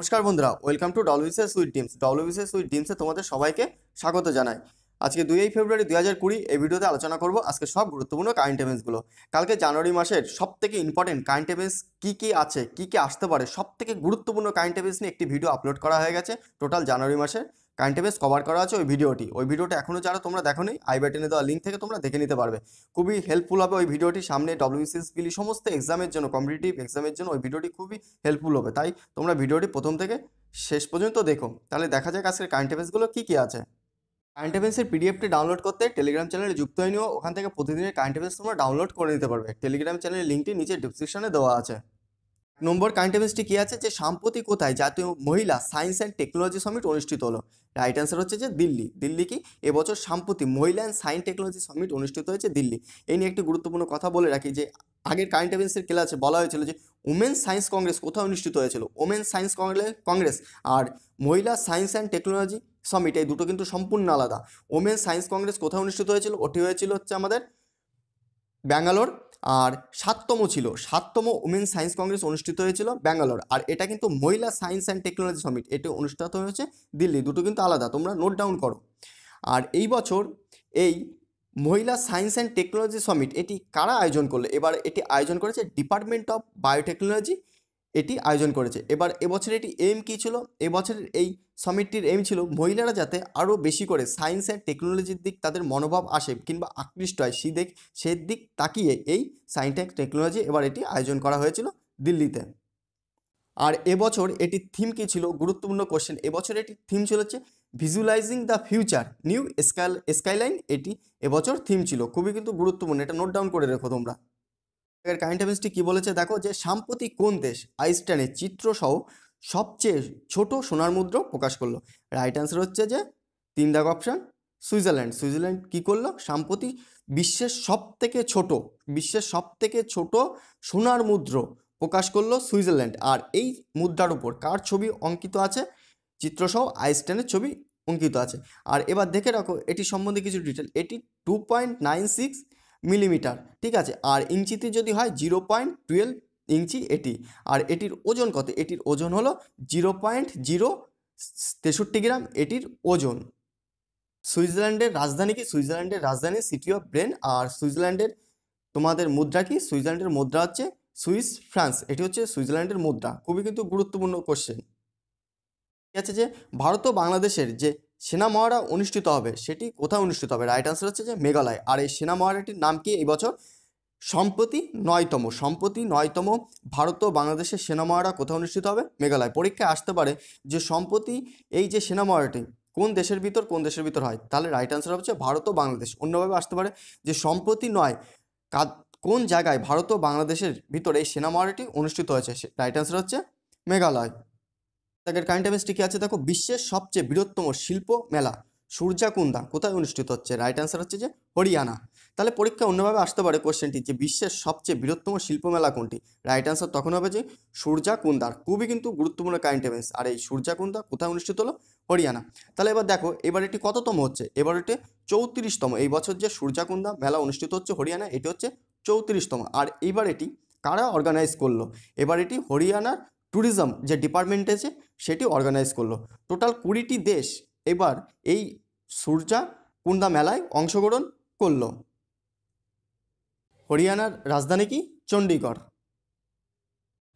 নমস্কার বন্ধুরা welcome to WBCS sweet dreams WBCS sweet ডিমসে তোমাদের সবাইকে স্বাগত জানাই আজকে দুই ফেব্রুয়ারি দুই হাজার কুড়ি এই ভিডিওতে আলোচনা করব আজকে সব গুরুত্বপূর্ণ কারেন্ট এভেন্সগুলো কালকে জানুয়ারি মাসের সব থেকে ইম্পর্টেন্ট কারেন্ট অ্যাফেন্স কী কী আছে কী কী আসতে পারে সব থেকে গুরুত্বপূর্ণ কারেন্ট অ্যাফেন্স নিয়ে একটি ভিডিও আপলোড করা হয়ে গেছে টোটাল জানুয়ারি মাসে কারেন্ট অ্যাফেয়ার্স কভার করা আছে ওই ভিডিওটি ওই ভিডিওটা এখনও যারা তোমরা দেখো নি আই বাটনে দেওয়া লিঙ্ক থেকে তোমরা দেখে নিতে পারবে খুবই হেল্পফুল হবে ওই ভিডিওটি সামনে ডব্লিউসিএসবিলি সমস্ত এক্সামের জন্য কম্পিটিটিভ এক্সামের জন্য ওই ভিডিওটি খুবই হেল্পফুল হবে তাই তোমরা ভিডিওটি প্রথম থেকে শেষ পর্যন্ত দেখো তাহলে দেখা যাক আজকের কারেন্ট অ্যাফেয়ার্সগুলো কী কী আছে কারেন্ট পিডিএফটি ডাউনলোড করতে টেলিগ্রাম চ্যানেলে যুক্ত হয়ে নিও ওখান থেকে প্রতিদিনের কারেন্ট তোমরা ডাউনলোড করে নিতে পারবে টেলিগ্রাম চ্যানেলের লিঙ্কটি নিচে ডিসক্রিপশনে দেওয়া আছে নম্বর কারেন্ট অ্যাফেয়ার্সটি কী আছে যে সাম্প্রতিক কোথায় জাতীয় মহিলা সায়েন্স অ্যান্ড টেকনোলজি সামিট অনুষ্ঠিত হলো রাইট অ্যান্সার হচ্ছে যে দিল্লি দিল্লি কি এবছর সাম্প্রতি মহিলা অ্যান্ড সায়েন্স টেকনোলজি সামিট অনুষ্ঠিত হয়েছে দিল্লি এই নিয়ে একটি গুরুত্বপূর্ণ কথা বলে রাখি যে আগের কারেন্ট অ্যাফেয়ার্সের ক্লাসে বলা হয়েছিল যে ওমেন সায়েন্স কংগ্রেস কোথায় অনুষ্ঠিত হয়েছিল ওমেন সায়েন্স কংগ্রেস আর মহিলা সায়েন্স অ্যান্ড টেকনোলজি সামিট এই দুটো কিন্তু সম্পূর্ণ আলাদা ওমেন সায়েন্স কংগ্রেস কোথায় অনুষ্ঠিত হয়েছিল ওটি হয়েছিল হচ্ছে আমাদের ব্যাঙ্গালোর আর সাততম ছিল সাততম উমেন সায়েন্স কংগ্রেস অনুষ্ঠিত হয়েছিল ব্যাঙ্গালোর আর এটা কিন্তু মহিলা সায়েন্স অ্যান্ড টেকনোলজি সামিট এটি অনুষ্ঠিত হয়েছে দিল্লি দুটো কিন্তু আলাদা তোমরা নোট ডাউন করো আর এই বছর এই মহিলা সায়েন্স অ্যান্ড টেকনোলজি সামিট এটি কারা আয়োজন করলো এবার এটি আয়োজন করেছে ডিপার্টমেন্ট অফ বায়োটেকনোলজি এটি আয়োজন করেছে এবার এবছর এটি এম কী ছিল এবছরের এই সামিটটির এম ছিল মহিলারা যাতে আরও বেশি করে সায়েন্স অ্যান্ড টেকনোলজির দিক তাদের মনোভাব আসে কিংবা আকৃষ্ট হয় সেদিক সেদিক দিক তাকিয়ে এই সায়েন্স অ্যান্ড টেকনোলজি এবার এটি আয়োজন করা হয়েছিল দিল্লিতে আর এবছর এটি থিম কী ছিল গুরুত্বপূর্ণ কোশ্চেন এবছর এটি থিম ছিল হচ্ছে visualising the future new sky skyline এটি এবছর থিম ছিল খুবই কিন্তু গুরুত্বপূর্ণ এটা নোট ডাউন করে রেখো তোমরা এর কারেন্ট অ্যাফেন্সটি কী বলেছে দেখো যে সাম্প্রতিক কোন দেশ চিত্র চিত্রসহ সবচেয়ে ছোট সোনার মুদ্রা প্রকাশ করলো রাইট অ্যান্সার হচ্ছে যে তিন দাগ অপশান সুইজারল্যান্ড সুইজারল্যান্ড কী করলো সাম্প্রতি বিশ্বের সব থেকে ছোট বিশ্বের সব থেকে ছোট সোনার মুদ্র প্রকাশ করলো সুইজারল্যান্ড আর এই মুদ্রার উপর কার ছবি অঙ্কিত আছে চিত্রসহ আইসটাইনের ছবি অঙ্কিত আছে আর এবার দেখে রাখো এটি সম্বন্ধে কিছু ডিটেল এটি two point nine six millimetre ঠিক আছে আর ইঞ্চিতে যদি হয় জিরো পয়েন্ট টুয়েলভ ইঞ্চি এটি আর এটির ওজন কত এটির ওজন হলো জিরো পয়েন্ট জিরো তেষট্টি গ্রাম এটির ওজন সুইজারল্যান্ডের রাজধানী কি সুইজারল্যান্ডের রাজধানী সিটি অফ ব্রেন আর সুইজারল্যান্ডের তোমাদের মুদ্রা কি সুইজারল্যান্ডের মুদ্রা হচ্ছে সুইস ফ্রান্স এটি হচ্ছে সুইজারল্যান্ডের মুদ্রা খুবই কিন্তু গুরুত্বপূর্ণ কোশ্চেন ঠিক আছে যে ভারত ও বাংলাদেশের যে সেনা মহড়া অনুষ্ঠিত হবে সেটি কোথায় অনুষ্ঠিত হবে রাইট আনসার হচ্ছে যে মেঘালয় আর এই সেনা মহড়াটির নাম কি এই বছর সম্প্রতি নয়তম সম্প্রতি নয়তম ভারত ও বাংলাদেশের সেনা মহড়া কোথায় অনুষ্ঠিত হবে মেঘালয় পরীক্ষায় আসতে পারে যে সম্প্রতি এই যে সেনা মহড়াটি কোন দেশের ভিতর কোন দেশের ভিতর হয় তাহলে রাইট আনসার হচ্ছে ভারত ও বাংলাদেশ অন্যভাবে আসতে পারে যে সম্প্রতি নয় কোন জায়গায় ভারত ও বাংলাদেশের ভিতরে এই সেনা মহড়াটি অনুষ্ঠিত হয়েছে রাইট আনসার হচ্ছে মেঘালয় তাদের কারেন্ট অ্যাভেন্সটি কী আছে দেখো বিশ্বের সবচেয়ে বৃহত্তম শিল্প মেলা সূর্যাকুন্দা কোথায় অনুষ্ঠিত হচ্ছে রাইট অ্যান্সার হচ্ছে যে হরিয়ানা তাহলে পরীক্ষা অন্যভাবে আসতে পারে কোশ্চেনটি যে বিশ্বের সবচেয়ে বৃহত্তম শিল্প মেলা কোনটি রাইট অ্যান্সার তখন হবে যে সূর্যাকুন্দার খুবই কিন্তু গুরুত্বপূর্ণ কারেন্ট অ্যাফেয়ার্স আর এই সূর্যাকুন্দা কোথায় অনুষ্ঠিত হলো হরিয়ানা তাহলে এবার দেখো এবার এটি কততম হচ্ছে এবার এটি চৌত্রিশতম এই বছর যে সূর্যাকুন্দা মেলা অনুষ্ঠিত হচ্ছে হরিয়ানা এটি হচ্ছে চৌত্রিশতম আর এইবার এটি কারা অর্গানাইজ করলো এবার এটি হরিয়ানার ট্যুরিজম যে ডিপার্টমেন্ট আছে সেটি অর্গানাইজ করলো টোটাল কুড়িটি দেশ এবার এই সূর্যা কুন্দা মেলায় অংশগ্রহণ করল হরিয়ানার রাজধানী কি চণ্ডীগড়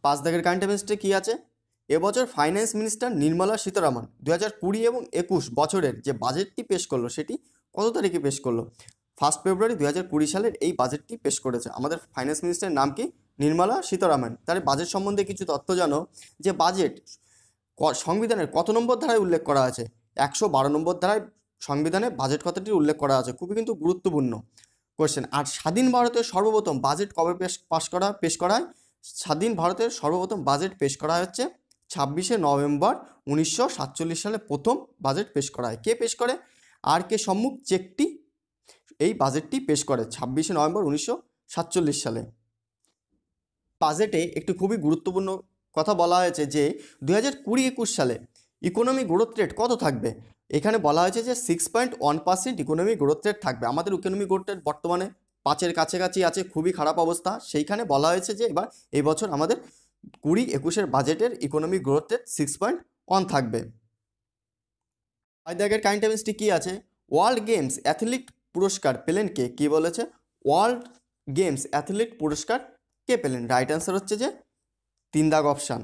পাঁচ দাগের কারেন্ট অ্যাফেয়ার্সটা কী আছে এবছর ফাইন্যান্স মিনিস্টার নির্মলা সীতারামন দু হাজার কুড়ি এবং একুশ বছরের যে বাজেটটি পেশ করলো সেটি কত তারিখে পেশ করলো ফার্স্ট ফেব্রুয়ারি দু হাজার কুড়ি সালের এই বাজেটটি পেশ করেছে আমাদের ফাইন্যান্স মিনিস্টারের নাম কি নির্মলা সীতারামন তার বাজেট সম্বন্ধে কিছু তথ্য জানো যে বাজেট সংবিধানের কত নম্বর ধারায় উল্লেখ করা আছে একশো বারো নম্বর ধারায় সংবিধানে বাজেট কথাটির উল্লেখ করা আছে খুবই কিন্তু গুরুত্বপূর্ণ কোয়েশ্চেন আর স্বাধীন ভারতের সর্বপ্রথম বাজেট কবে পেশ পাশ করা পেশ করা হয় স্বাধীন ভারতের সর্বপ্রথম বাজেট পেশ করা হচ্ছে ছাব্বিশে নভেম্বর উনিশশো সালে প্রথম বাজেট পেশ করা হয় কে পেশ করে আর কে সম্মুখ চেকটি এই বাজেটটি পেশ করে ছাব্বিশে নভেম্বর উনিশশো সালে বাজেটে একটি খুবই গুরুত্বপূর্ণ কথা বলা হয়েছে যে দু হাজার কুড়ি একুশ সালে ইকোনমি গ্রোথ রেট কত থাকবে এখানে বলা হয়েছে যে six point one percent economy growth rate থাকবে আমাদের ইকোনমি গ্রোথ রেট বর্তমানে পাঁচের কাছাকাছি আছে খুবই খারাপ অবস্থা সেইখানে বলা হয়েছে যে এবার এই বছর আমাদের কুড়ি একুশের বাজেটের economy growth rate six point one থাকবে আয়দাগের কারেন্ট অ্যাফেয়ার্সটি কী আছে ওয়ার্ল্ড গেমস অ্যাথলিট পুরস্কার পেলেন কে কী বলেছে ওয়ার্ল্ড গেমস অ্যাথলিট পুরস্কার কে পেলেন রাইট অ্যান্সার হচ্ছে যে তিন দাগ অপশান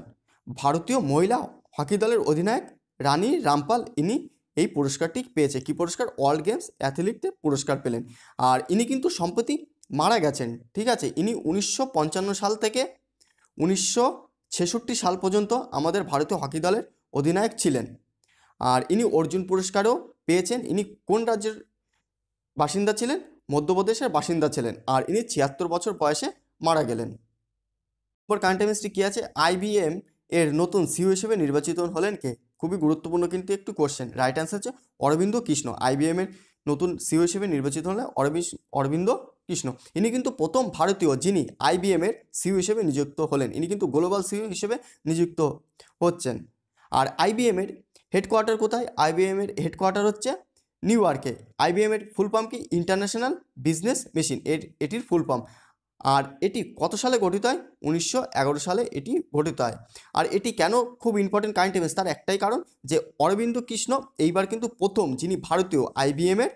ভারতীয় মহিলা হকি দলের অধিনায়ক রানী রামপাল ইনি এই পুরস্কারটি পেয়েছে কি পুরস্কার ওয়ার্ল্ড গেমস অ্যাথলিটদের পুরস্কার পেলেন আর ইনি কিন্তু সম্প্রতি মারা গেছেন ঠিক আছে ইনি উনিশশো সাল থেকে উনিশশো সাল পর্যন্ত আমাদের ভারতীয় হকি দলের অধিনায়ক ছিলেন আর ইনি অর্জুন পুরস্কারও পেয়েছেন ইনি কোন রাজ্যের বাসিন্দা ছিলেন মধ্যপ্রদেশের বাসিন্দা ছিলেন আর ইনি ছিয়াত্তর বছর বয়সে মারা গেলেন এরপর কারেন্ট অ্যাফেয়ার্সটি কী আছে আইবিএম এর নতুন সিও e হিসেবে নির্বাচিত হলেন কে খুবই গুরুত্বপূর্ণ কিন্তু একটু কোশ্চেন রাইট অ্যান্সার হচ্ছে অরবিন্দ কৃষ্ণ আইবিএম এর নতুন সিও e হিসেবে নির্বাচিত হলেন অরবিন্দ কৃষ্ণ ইনি কিন্তু প্রথম ভারতীয় যিনি আইবিএম এর সিও e হিসেবে নিযুক্ত হলেন ইনি কিন্তু গ্লোবাল সিও হিসেবে নিযুক্ত হচ্ছেন আর আইবিএম এর হেডকোয়ার্টার কোথায় আইবিএম এর হেডকোয়ার্টার হচ্ছে নিউ ইয়র্কে আইবিএম এর ফুল পাম্প কি ইন্টারন্যাশনাল বিজনেস মেশিন এর এটির ফুল পাম্প আর এটি কত সালে গঠিত হয় উনিশশো সালে এটি গঠিত হয় আর এটি কেন খুব ইম্পর্টেন্ট কারেন্ট ইভেন্টস তার একটাই কারণ যে অরবিন্দ কৃষ্ণ এইবার কিন্তু প্রথম যিনি ভারতীয় আইবিএমের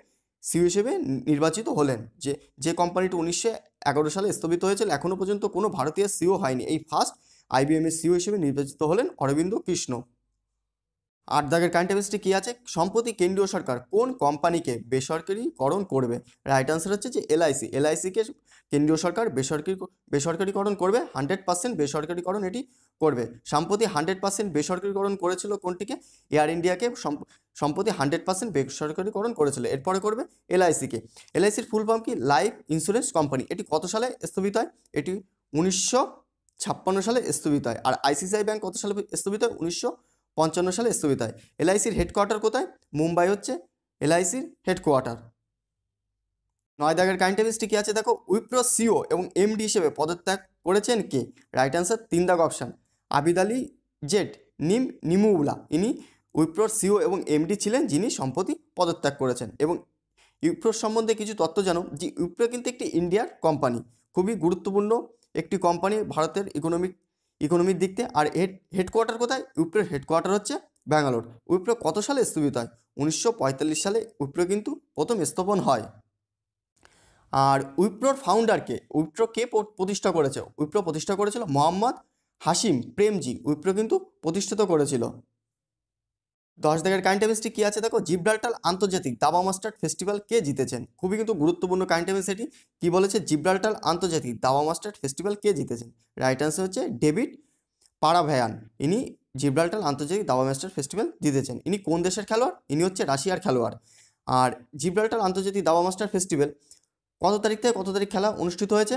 সিও হিসেবে নির্বাচিত হলেন যে যে কোম্পানিটি উনিশশো এগারো সালে স্থগিত হয়েছিল এখনও পর্যন্ত কোনো ভারতীয় সিও হয়নি এই ফার্স্ট আইবিএমের সিও হিসেবে নির্বাচিত হলেন অরবিন্দ কৃষ্ণ আট দাগের কারেন্ট অ্যাফেয়ার্সটি কী আছে সম্প্রতি কেন্দ্রীয় সরকার কোন কোম্পানিকে বেসরকারিকরণ করবে রাইট আনসার হচ্ছে যে এলআইসি এলআইসিকে কেন্দ্রীয় সরকার বেসরকারি বেসরকারিকরণ করবে হান্ড্রেড পার্সেন্ট বেসরকারিকরণ এটি করবে সম্প্রতি হান্ড্রেড পার্সেন্ট বেসরকারিকরণ করেছিল কোনটিকে এয়ার ইন্ডিয়াকে সম্প্রতি হান্ড্রেড পার্সেন্ট বেসরকারিকরণ করেছিল এরপরে করবে এলআইসিকে এলআইসির ফুল ফর্ম কি লাইফ ইন্স্যুরেন্স কোম্পানি এটি কত সালে স্থগিত হয় এটি উনিশশো ছাপ্পান্ন সালে স্থগিত হয় আর আইসিসিআই ব্যাংক কত সালে স্থগিত হয় উনিশশো পঞ্চান্ন সালে স্থগিত হয় এলআইসির হেডকোয়ার্টার কোথায় মুম্বাই হচ্ছে এলআইসির হেডকোয়ার্টার নয় দাগের কী আছে দেখো উইপ্রো সিও এবং এমডি হিসেবে পদত্যাগ করেছেন কে রাইট অ্যান্সার তিন দাগ অপশান আবিদ আলী জেট নিম নিমুউলা ইনি উইপ্রোর সিও এবং এমডি ছিলেন যিনি সম্প্রতি পদত্যাগ করেছেন এবং ইউপ্রোর সম্বন্ধে কিছু তথ্য জানো যে ইউপ্রো কিন্তু একটি ইন্ডিয়ার কোম্পানি খুবই গুরুত্বপূর্ণ একটি কোম্পানি ভারতের ইকোনমিক ইকোনমির দিক থেকে আর হেড হেডকোয়ার্টার কোথায় উইপ্রোর হেডকোয়ার্টার হচ্ছে ব্যাঙ্গালোর উইপ্রো কত সালে স্থাপিত হয় উনিশশো সালে উইপ্রো কিন্তু প্রথম স্থাপন হয় আর উইপ্রোর ফাউন্ডারকে উইপ্রো কে প্রতিষ্ঠা করেছে উইপ্রো প্রতিষ্ঠা করেছিল মোহাম্মদ হাসিম প্রেমজি উইপ্রো কিন্তু প্রতিষ্ঠিত করেছিল দশ দাগের কারেন্ট অ্যাফেয়ার্সটি কী আছে দেখো জিব্রাল্টাল আন্তর্জাতিক দাবা মাস্টার ফেস্টিভ্যাল কে জিতেছেন খুবই কিন্তু গুরুত্বপূর্ণ কারেন্ট অ্যাফেয়ার্স এটি কী বলেছে জিব্রাল্টাল আন্তর্জাতিক দাবা মাস্টার ফেস্টিভ্যাল কে জিতেছেন রাইট অ্যান্সার হচ্ছে ডেভিড পারাভ্যান ইনি জিব্রাল্টাল আন্তর্জাতিক দাবা মাস্টার ফেস্টিভ্যাল জিতেছেন ইনি কোন দেশের খেলোয়াড় ইনি হচ্ছে রাশিয়ার খেলোয়াড় আর জিব্রাল্টাল আন্তর্জাতিক দাবা মাস্টার ফেস্টিভ্যাল কত তারিখ থেকে কত তারিখ খেলা অনুষ্ঠিত হয়েছে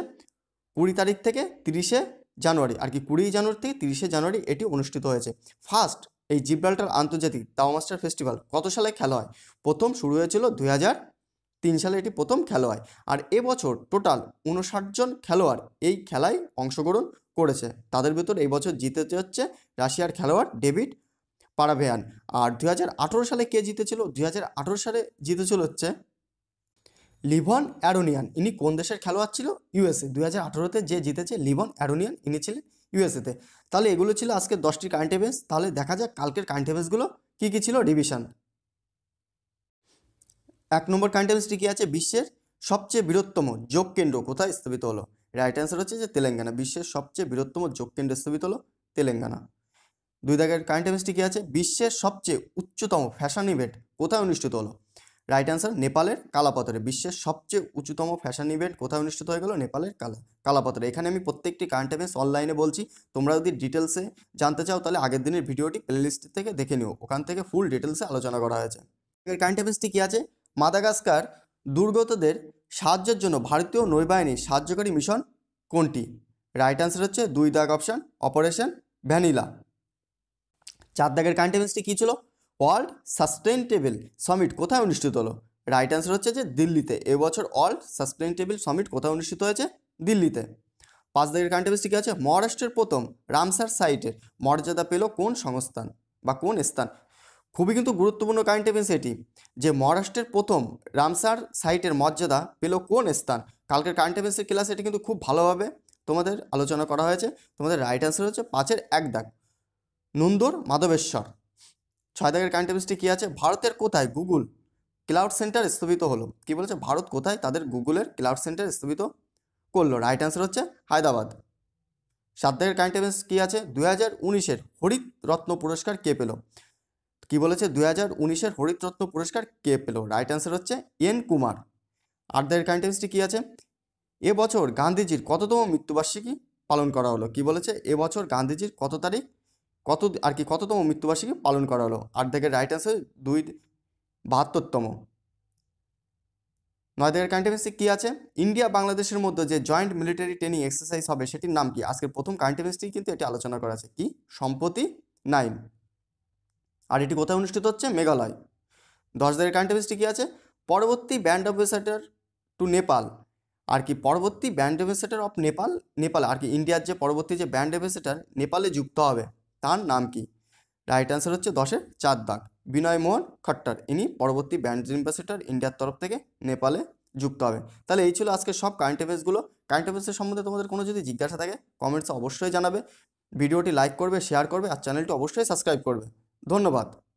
কুড়ি তারিখ থেকে তিরিশে জানুয়ারি আর কি কুড়ি জানুয়ারি থেকে তিরিশে জানুয়ারি এটি অনুষ্ঠিত হয়েছে ফার্স্ট এই জিব্রাল্টার আন্তর্জাতিক তাওমাস্টার ফেস্টিভ্যাল কত সালে খেলা হয় প্রথম শুরু হয়েছিল দুই তিন সালে এটি প্রথম খেলা হয় আর এবছর টোটাল উনষাট জন খেলোয়াড় এই খেলায় অংশগ্রহণ করেছে তাদের ভেতর এই বছর জিতে হচ্ছে রাশিয়ার খেলোয়াড় ডেভিড পারাভেয়ান আর দু সালে কে জিতেছিল দু সালে জিতেছিল হচ্ছে লিভন অ্যারোনিয়ান ইনি কোন দেশের খেলোয়াড় ছিল ইউএসএ দু হাজার যে জিতেছে লিভন অ্যারোনিয়ান ইনি ছিলেন ইউএসএতে তাহলে এগুলো ছিল আজকে দশটি কারেন্ট ইভেন্টস তাহলে দেখা যাক কালকের কারেন্ট ইভেন্টসগুলো কী কী ছিল ডিভিশন এক নম্বর কারেন্ট ইভেন্টসটি কী আছে বিশ্বের সবচেয়ে বৃহত্তম যোগ কেন্দ্র কোথায় স্থাপিত হলো রাইট অ্যান্সার হচ্ছে যে তেলেঙ্গানা বিশ্বের সবচেয়ে বৃহত্তম যোগ কেন্দ্র স্থাপিত হলো তেলেঙ্গানা দুই দাগের কারেন্ট ইভেন্টসটি কী আছে বিশ্বের সবচেয়ে উচ্চতম ফ্যাশন ইভেন্ট কোথায় অনুষ্ঠিত হলো রাইট অ্যান্সার নেপালের কালাপথরে বিশ্বের সবচেয়ে উঁচুতম ফ্যাশন ইভেন্ট কোথায় অনুষ্ঠিত হয়ে গেল নেপালের কালা কালাপথরে এখানে আমি প্রত্যেকটি কারেন্ট অ্যাফেয়ার্স অনলাইনে বলছি তোমরা যদি ডিটেলসে জানতে চাও তাহলে আগের দিনের ভিডিওটি প্লেলিস্ট থেকে দেখে নিও ওখান থেকে ফুল ডিটেলসে আলোচনা করা হয়েছে কারেন্ট অ্যাফেয়ার্সটি কী আছে মাদাগাস্কার দুর্গতদের সাহায্যের জন্য ভারতীয় নৌবাহিনীর সাহায্যকারী মিশন কোনটি রাইট অ্যান্সার হচ্ছে দুই দাগ অপশান অপারেশন ভ্যানিলা চার দাগের কারেন্ট অ্যাফেয়ার্সটি কী ছিল ওয়ার্ল্ড সাস্টেনটেবল সামিট কোথায় অনুষ্ঠিত হলো রাইট অ্যান্সার হচ্ছে যে দিল্লিতে এবছর ওয়ার্ল্ড সাস্টেনটেবল সামিট কোথায় অনুষ্ঠিত হয়েছে দিল্লিতে পাঁচ দিকের কারেন্ট কি আছে মহারাষ্ট্রের প্রথম রামসার সাইটের মর্যাদা পেল কোন সংস্থান বা কোন স্থান খুবই কিন্তু গুরুত্বপূর্ণ কারেন্ট এটি যে মহারাষ্ট্রের প্রথম রামসার সাইটের মর্যাদা পেল কোন স্থান কালকের কারেন্ট অ্যাফেন্সের ক্লাস এটি কিন্তু খুব ভালোভাবে তোমাদের আলোচনা করা হয়েছে তোমাদের রাইট অ্যান্সার হচ্ছে পাঁচের এক দাগ নন্দুর মাধবেশ্বর ছয় দাগের কারেন্ট কী আছে ভারতের কোথায় গুগল ক্লাউড সেন্টার স্থগিত হলো কি বলেছে ভারত কোথায় তাদের গুগলের ক্লাউড সেন্টার স্থগিত করলো রাইট অ্যান্সার হচ্ছে হায়দ্রাবাদ সাত দাগের কারেন্ট কী আছে দু হাজার উনিশের হরিত রত্ন পুরস্কার কে পেল কি বলেছে দু হাজার উনিশের হরিত রত্ন পুরস্কার কে পেল রাইট অ্যান্সার হচ্ছে এন কুমার আট দাগের কারেন্ট কী আছে এবছর গান্ধীজির কততম মৃত্যুবার্ষিকী পালন করা হলো কি বলেছে এবছর গান্ধীজির কত তারিখ কত আর কি কততম মৃত্যুবার্ষিকী পালন করা হলো দেখে রাইট অ্যান্সার দুই বাহাত্তরতম নয় দেখে কারেন্ট অ্যাফেয়ার্সে কী আছে ইন্ডিয়া বাংলাদেশের মধ্যে যে জয়েন্ট মিলিটারি ট্রেনিং এক্সারসাইজ হবে সেটির নাম কি আজকের প্রথম কারেন্ট অ্যাফেয়ার্সটি কিন্তু এটি আলোচনা করা আছে কি সম্প্রতি নাইন আর এটি কোথায় অনুষ্ঠিত হচ্ছে মেঘালয় দশ দিকের কারেন্ট অ্যাফেয়ার্সটি কী আছে পরবর্তী ব্যান্ড অ্যাম্বাসেডার টু নেপাল আর কি পরবর্তী brand ambassador of Nepal Nepal আর কি ইন্ডিয়ার যে পরবর্তী যে ব্যান্ড অ্যাম্বাসেডার নেপালে যুক্ত হবে তার নাম কি রাইট অ্যান্সার হচ্ছে দশের চার দাগ বিনয় মোহন খট্টার ইনি পরবর্তী ব্যান্ড অ্যাম্বাসেডার ইন্ডিয়ার তরফ থেকে নেপালে যুক্ত হবে তাহলে এই ছিল আজকে সব কারেন্ট অ্যাফেয়ার্সগুলো কারেন্ট অ্যাফেয়ার্সের সম্বন্ধে তোমাদের কোনো যদি জিজ্ঞাসা থাকে কমেন্টসে অবশ্যই জানাবে ভিডিওটি লাইক করবে শেয়ার করবে আর চ্যানেলটি অবশ্যই সাবস্ক্রাইব করবে ধন্যবাদ